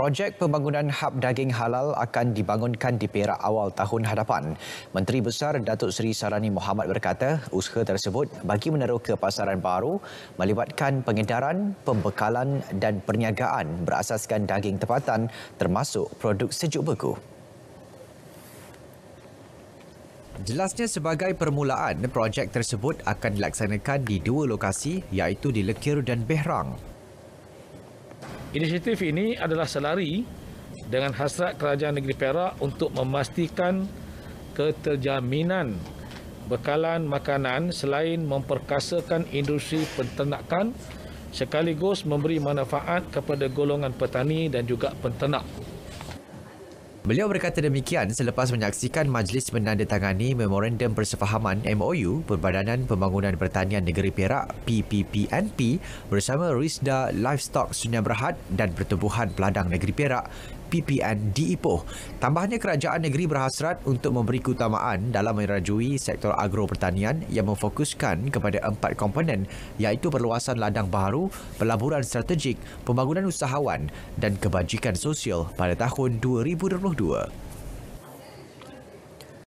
projek pembangunan hub daging halal akan dibangunkan di Perak awal tahun hadapan. Menteri Besar Datuk Seri Sarani Mohamad berkata usaha tersebut bagi meneroka pasaran baru melibatkan pengedaran, pembekalan dan perniagaan berasaskan daging tempatan termasuk produk sejuk beku. Jelasnya sebagai permulaan, projek tersebut akan dilaksanakan di dua lokasi iaitu di Lekir dan Behrang. Inisiatif ini adalah selari dengan hasrat Kerajaan Negeri Perak untuk memastikan keterjaminan bekalan makanan selain memperkasakan industri penternakan sekaligus memberi manfaat kepada golongan petani dan juga penternak. Beliau berkata demikian selepas menyaksikan majlis menandatangani Memorandum Persefahaman MOU Perbadanan Pembangunan Pertanian Negeri Perak PPPNP bersama Risda Livestock Sunya Berhad dan Pertubuhan Peladang Negeri Perak PPN di Ipoh. Tambahnya kerajaan negeri berhasrat untuk memberi keutamaan dalam merajui sektor agro pertanian yang memfokuskan kepada empat komponen iaitu perluasan ladang baru, pelaburan strategik, pembangunan usahawan dan kebajikan sosial pada tahun 2022.